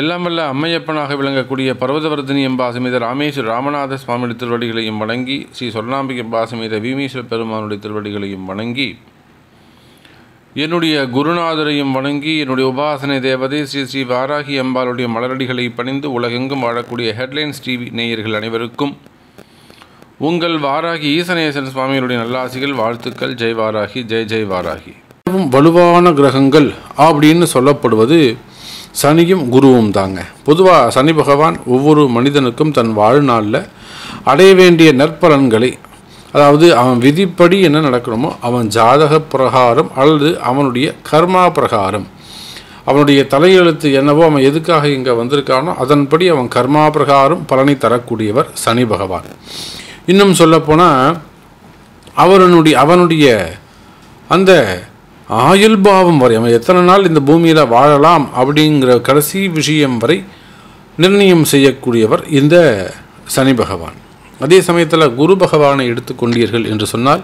எல்லாம் அம்மையப்பனாக விளங்கக்கூடிய பர்வதவர்தினி எம்பாசமேத ராமேஸ்வர ராமநாத சுவாமியுடைய திருவடிகளையும் வணங்கி ஸ்ரீ சொல்லாம்பிகை எம்பாசமேத பீமேஸ்வர பெருமானுடைய திருவடிகளையும் வணங்கி என்னுடைய குருநாதரையும் வணங்கி என்னுடைய உபாசனை தேவதை ஸ்ரீ ஸ்ரீ வாராகி அம்பாளுடைய மலரடிகளை பணிந்து உலகெங்கும் வாழக்கூடிய ஹெட்லைன்ஸ் டிவி நேயர்கள் அனைவருக்கும் உங்கள் வாராகி ஈசனேசன் சுவாமியுடைய நல்லாசிகள் வாழ்த்துக்கள் ஜெய் வாராகி ஜெய் ஜெய் வாராகி வலுவான கிரகங்கள் அப்படின்னு சொல்லப்படுவது சனியும் குருவும் தாங்க பொதுவாக சனி பகவான் ஒவ்வொரு மனிதனுக்கும் தன் வாழ்நாளில் அடைய வேண்டிய நற்பலன்களை அதாவது அவன் விதிப்படி என்ன நடக்கணுமோ அவன் ஜாதக பிரகாரம் அல்லது அவனுடைய கர்மா பிரகாரம் அவனுடைய தலையெழுத்து என்னவோ அவன் எதுக்காக இங்கே வந்திருக்கானோ அதன்படி அவன் கர்மா பிரகாரம் பலனை தரக்கூடியவர் சனி பகவான் இன்னும் சொல்லப்போனால் அவனுடைய அவனுடைய அந்த ஆயுள் பாவம் வரை அவன் எத்தனை நாள் இந்த பூமியில் வாழலாம் அப்படிங்கிற கடைசி விஷயம் வரை நிர்ணயம் செய்யக்கூடியவர் இந்த சனி பகவான் அதே சமயத்தில் குரு பகவானை எடுத்துக்கொண்டீர்கள் என்று சொன்னால்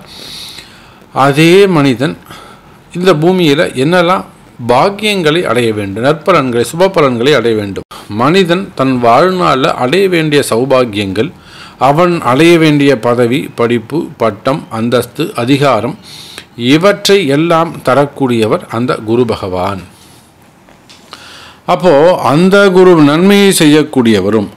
அதே மனிதன் இந்த பூமியில் என்னெல்லாம் பாக்கியங்களை அடைய வேண்டும் நற்பலன்களை சுப பலன்களை அடைய வேண்டும் மனிதன் தன் வாழ்நாளில் அடைய வேண்டிய சௌபாகியங்கள் அவன் அடைய வேண்டிய பதவி படிப்பு பட்டம் அந்தஸ்து அதிகாரம் இவற்றை எல்லாம் தரக்கூடியவர் அந்த குரு பகவான் அப்போ அந்த குரு நன்மையை செய்யக்கூடியவரும்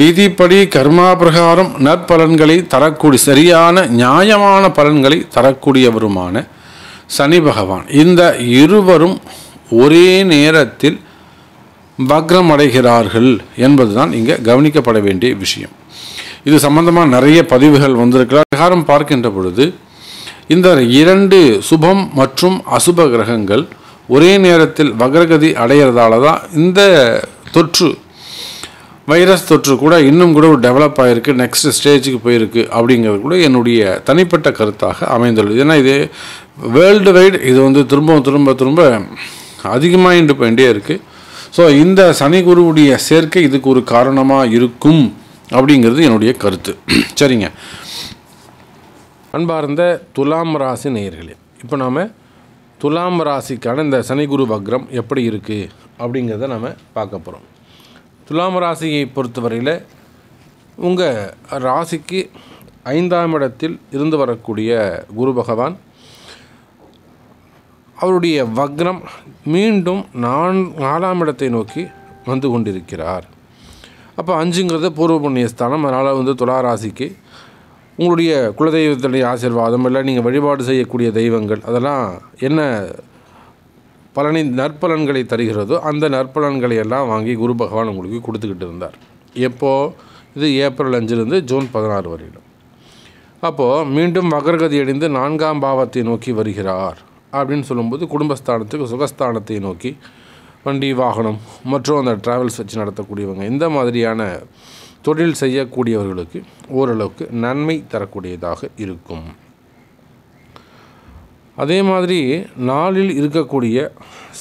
விதிப்படி கர்மா பிரகாரம் நற்பலன்களை தரக்கூடிய சரியான நியாயமான பலன்களை தரக்கூடியவருமான சனி பகவான் இந்த இருவரும் ஒரே நேரத்தில் வக்ரம் அடைகிறார்கள் என்பதுதான் இங்கே கவனிக்கப்பட வேண்டிய விஷயம் இது சம்பந்தமாக நிறைய பதிவுகள் வந்திருக்கிறார் பிரகாரம் பார்க்கின்ற பொழுது இந்த இரண்டு சுபம் மற்றும் அசுப கிரகங்கள் ஒரே நேரத்தில் வக்ரகதி அடையிறதால தான் இந்த தொற்று வைரஸ் தொற்று கூட இன்னும் கூட டெவலப் ஆகிருக்கு நெக்ஸ்ட் ஸ்டேஜுக்கு போயிருக்கு அப்படிங்கிறது கூட என்னுடைய தனிப்பட்ட கருத்தாக அமைந்துள்ளது ஏன்னா இது வேர்ல்டு வைடு இது வந்து திரும்ப திரும்ப திரும்ப இண்டு போயிட்டே இருக்குது ஸோ இந்த சனி குருவுடைய சேர்க்கை இதுக்கு ஒரு காரணமாக இருக்கும் அப்படிங்கிறது என்னுடைய கருத்து சரிங்க அன்பார்ந்த துலாம் ராசி நேயர்களே இப்போ நாம் துலாம் ராசிக்கான இந்த சனி குரு வக்ரம் எப்படி இருக்குது அப்படிங்கிறத நாம் பார்க்க போகிறோம் துலாம் ராசியை பொறுத்தவரையில் உங்கள் ராசிக்கு ஐந்தாம் இடத்தில் இருந்து வரக்கூடிய குரு பகவான் அவருடைய வக்ரம் மீண்டும் நான் நாலாம் இடத்தை நோக்கி வந்து கொண்டிருக்கிறார் அப்போ அஞ்சுங்கிறது பூர்வ புண்ணியஸ்தானம் அதனால் வந்து துலா ராசிக்கு உங்களுடைய குலதெய்வத்துடைய ஆசீர்வாதம் இல்லை நீங்கள் வழிபாடு செய்யக்கூடிய தெய்வங்கள் அதெல்லாம் என்ன பலனை நற்பலன்களை தருகிறதோ அந்த நற்பலன்களை எல்லாம் வாங்கி குரு பகவான் உங்களுக்கு கொடுத்துக்கிட்டு இருந்தார் எப்போது இது ஏப்ரல் அஞ்சிலிருந்து ஜூன் பதினாறு வரையிலும் அப்போது மீண்டும் மகர்கதி அடைந்து நான்காம் பாவத்தை நோக்கி வருகிறார் அப்படின்னு சொல்லும்போது குடும்பஸ்தானத்துக்கு சுகஸ்தானத்தை நோக்கி வண்டி வாகனம் மற்றும் அந்த ட்ராவல்ஸ் வச்சு நடத்தக்கூடியவங்க இந்த மாதிரியான தொழில் செய்யக்கூடியவர்களுக்கு ஓரளவுக்கு நன்மை தரக்கூடியதாக இருக்கும் அதே மாதிரி நாளில் இருக்கக்கூடிய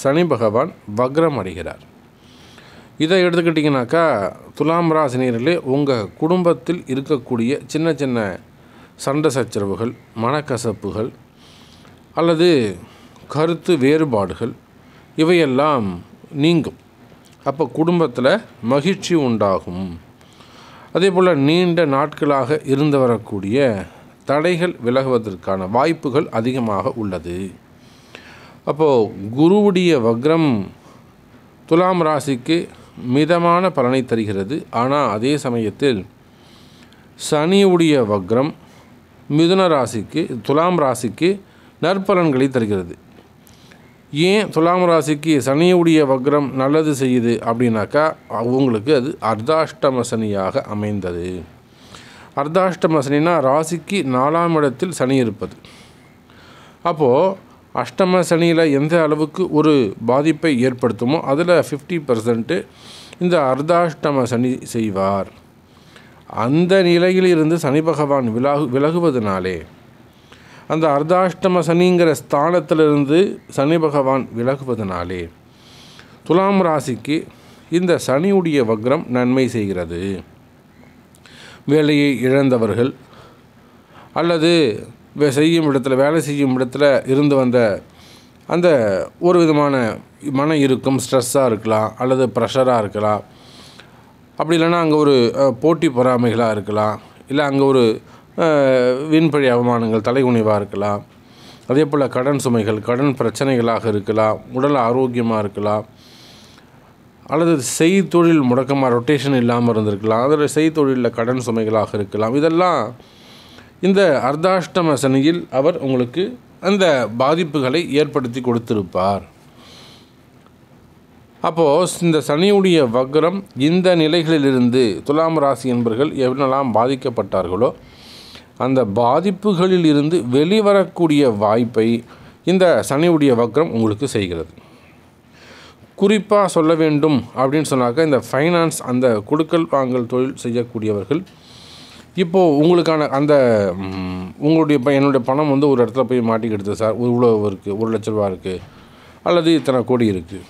சனி பகவான் வக்ரம் அடைகிறார் இதை எடுத்துக்கிட்டிங்கனாக்கா துலாம் ராசினியர்களே உங்கள் குடும்பத்தில் இருக்கக்கூடிய சின்ன சின்ன சண்டை சச்சரவுகள் மனக்கசப்புகள் அல்லது கருத்து வேறுபாடுகள் இவையெல்லாம் நீங்கும் அப்போ குடும்பத்தில் மகிழ்ச்சி உண்டாகும் அதே போல் நீண்ட நாட்களாக இருந்து வரக்கூடிய தடைகள் விலகுவதற்கான வாய்ப்புகள் அதிகமாக உள்ளது அப்போது குருவுடைய வக்ரம் துலாம் ராசிக்கு மிதமான பலனை தருகிறது ஆனால் அதே சமயத்தில் சனியுடைய வக்ரம் மிதுன ராசிக்கு துலாம் ராசிக்கு நற்பலன்களை தருகிறது ஏன் துலாம் ராசிக்கு சனியுடைய வக்ரம் நல்லது செய்யுது அப்படின்னாக்கா அவங்களுக்கு அது அர்தாஷ்டம சனியாக அமைந்தது அர்தாஷ்டம சனினா ராசிக்கு நாலாம் இடத்தில் சனி இருப்பது அப்போது அஷ்டம சனியில் எந்த அளவுக்கு ஒரு பாதிப்பை ஏற்படுத்துமோ அதில் ஃபிஃப்டி பர்சன்ட்டு இந்த அர்தாஷ்டம சனி செய்வார் அந்த நிலையிலிருந்து சனி பகவான் விலகு விலகுவதனாலே அந்த அர்தாஷ்டம சனிங்கிற ஸ்தானத்திலிருந்து சனி பகவான் விலகுவதனாலே துலாம் ராசிக்கு இந்த சனியுடைய வக்ரம் நன்மை செய்கிறது வேலையை இழந்தவர்கள் அல்லது செய்யும் இடத்துல வேலை செய்யும் இடத்துல இருந்து வந்த அந்த ஒரு விதமான மன இருக்கும் ஸ்ட்ரெஸ்ஸாக இருக்கலாம் அல்லது ப்ரெஷராக இருக்கலாம் அப்படி இல்லைன்னா அங்கே ஒரு போட்டி பொறாமைகளாக இருக்கலாம் இல்லை அங்கே ஒரு வீண்பழி அவமானங்கள் தலைகுனிவாக இருக்கலாம் அதே போல் கடன் சுமைகள் கடன் பிரச்சனைகளாக இருக்கலாம் உடல் ஆரோக்கியமாக இருக்கலாம் அல்லது செய்தொழில் முடக்கமாக ரொட்டேஷன் இல்லாமல் இருந்திருக்கலாம் அதில் செய்தொழிலில் கடன் சுமைகளாக இருக்கலாம் இதெல்லாம் இந்த அர்த்தாஷ்டம சனியில் அவர் உங்களுக்கு அந்த பாதிப்புகளை ஏற்படுத்தி கொடுத்திருப்பார் அப்போது இந்த சனியுடைய வக்ரம் இந்த நிலைகளிலிருந்து துலாம் ராசி என்பர்கள் எவ்வளோலாம் பாதிக்கப்பட்டார்களோ அந்த பாதிப்புகளில் இருந்து வெளிவரக்கூடிய வாய்ப்பை இந்த சனியுடைய வக்ரம் உங்களுக்கு செய்கிறது குறிப்பாக சொல்ல வேண்டும் அப்படின்னு சொன்னாக்கா இந்த ஃபைனான்ஸ் அந்த கொடுக்கல் வாங்கல் தொழில் செய்யக்கூடியவர்கள் இப்போது உங்களுக்கான அந்த உங்களுடைய என்னுடைய பணம் வந்து ஒரு இடத்துல போய் மாட்டிக்கிடுது சார் ஒரு இவ்வளோ இருக்குது ஒரு லட்ச ரூபா இருக்குது அல்லது இத்தனை கோடி இருக்குது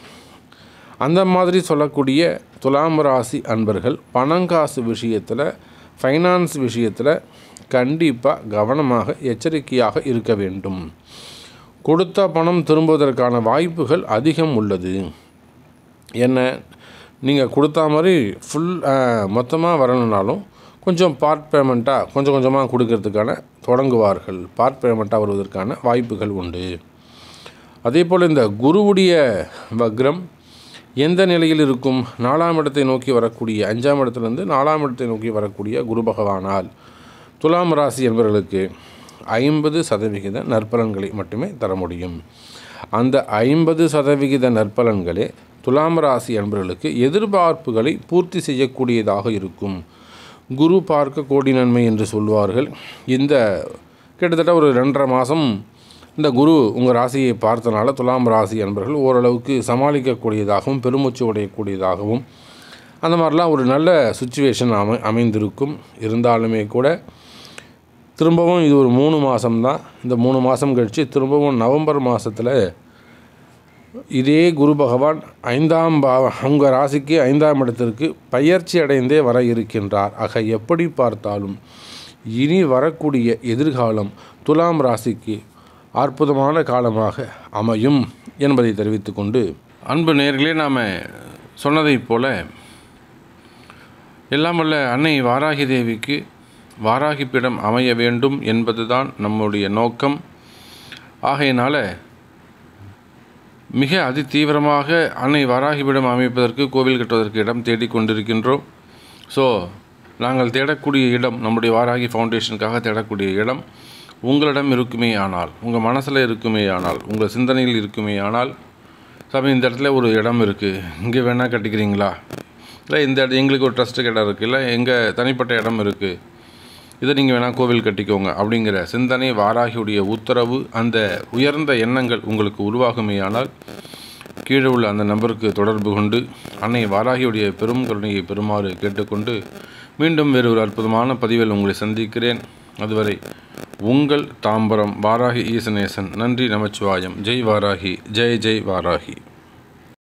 அந்த மாதிரி சொல்லக்கூடிய துலாம் ராசி அன்பர்கள் பணங்காசு விஷயத்தில் ஃபைனான்ஸ் விஷயத்தில் கண்டிப்பாக கவனமாக எச்சரிக்கையாக இருக்க வேண்டும் கொடுத்த பணம் திரும்புவதற்கான வாய்ப்புகள் அதிகம் உள்ளது என்ன நீங்கள் கொடுத்தா மாதிரி ஃபுல் மொத்தமாக வரணுன்னாலும் கொஞ்சம் பார்ட் பேமெண்ட்டாக கொஞ்சம் கொஞ்சமாக கொடுக்கறதுக்கான தொடங்குவார்கள் பார்ட் பேமெண்ட்டாக வருவதற்கான வாய்ப்புகள் உண்டு அதே போல் இந்த குருவுடைய வக்ரம் எந்த நிலையில் இருக்கும் நாலாம் இடத்தை நோக்கி வரக்கூடிய அஞ்சாம் இடத்துலேருந்து நாலாம் இடத்தை நோக்கி வரக்கூடிய குரு பகவானால் துலாம் ராசி என்பவர்களுக்கு ஐம்பது சதவிகித நற்பலன்களை மட்டுமே தர முடியும் அந்த ஐம்பது சதவிகித நற்பலன்களே துலாம் ராசி என்பவர்களுக்கு எதிர்பார்ப்புகளை பூர்த்தி செய்யக்கூடியதாக இருக்கும் குரு பார்க்க கோடி நன்மை என்று சொல்வார்கள் இந்த கிட்டத்தட்ட ஒரு ரெண்டரை மாதம் இந்த குரு உங்கள் ராசியை பார்த்தனால துலாம் ராசி என்பர்கள் ஓரளவுக்கு சமாளிக்கக்கூடியதாகவும் பெருமூச்சு உடையக்கூடியதாகவும் அந்த மாதிரிலாம் ஒரு நல்ல சுச்சுவேஷன் அமை அமைந்திருக்கும் இருந்தாலுமே கூட திரும்பவும் இது ஒரு மூணு மாதம்தான் இந்த மூணு மாதம் கழித்து திரும்பவும் நவம்பர் மாதத்தில் இதே குரு பகவான் ஐந்தாம் பாவ உங்கள் ராசிக்கு ஐந்தாம் இடத்திற்கு பயிற்சி அடைந்தே வர இருக்கின்றார் ஆக எப்படி பார்த்தாலும் இனி வரக்கூடிய எதிர்காலம் துலாம் ராசிக்கு அற்புதமான காலமாக அமையும் என்பதை தெரிவித்து கொண்டு அன்பு நேர்களே நாம் சொன்னதைப் போல எல்லாம் வல்ல அன்னை வாராகி தேவிக்கு வாராகி பீடம் அமைய வேண்டும் என்பதுதான் நம்முடைய நோக்கம் ஆகையினால் மிக அதி தீவிரமாக அன்னை வாராகிபீடம் அமைப்பதற்கு கோவில் கட்டுவதற்கு இடம் தேடிக்கொண்டிருக்கின்றோம் ஸோ நாங்கள் தேடக்கூடிய இடம் நம்முடைய வாராகி ஃபவுண்டேஷனுக்காக தேடக்கூடிய இடம் உங்களிடம் இருக்குமே ஆனால் உங்கள் மனசில் இருக்குமே ஆனால் உங்கள் சிந்தனையில் இருக்குமே ஆனால் சாமி இந்த இடத்துல ஒரு இடம் இருக்குது இங்கே வேணால் கட்டிக்கிறீங்களா இல்லை இந்த இடம் எங்களுக்கு ஒரு ட்ரஸ்ட்டு இடம் இருக்குது இல்லை எங்கள் தனிப்பட்ட இடம் இருக்குது இதை நீங்கள் வேணால் கோவில் கட்டிக்கோங்க அப்படிங்கிற சிந்தனை வாராகியுடைய உத்தரவு அந்த உயர்ந்த எண்ணங்கள் உங்களுக்கு உருவாகுமே ஆனால் கீழே உள்ள அந்த நபருக்கு தொடர்பு கொண்டு அன்னை வாராகியுடைய பெரும் கருணையை பெறுமாறு கேட்டுக்கொண்டு மீண்டும் வேறு ஒரு அற்புதமான பதிவில் உங்களை சந்திக்கிறேன் அதுவரை உங்கள் தாம்பரம் வாராகி ஈசனேசன் நன்றி நமச்சிவாயம் ஜெய் வாராகி ஜெய் ஜெய் வாராகி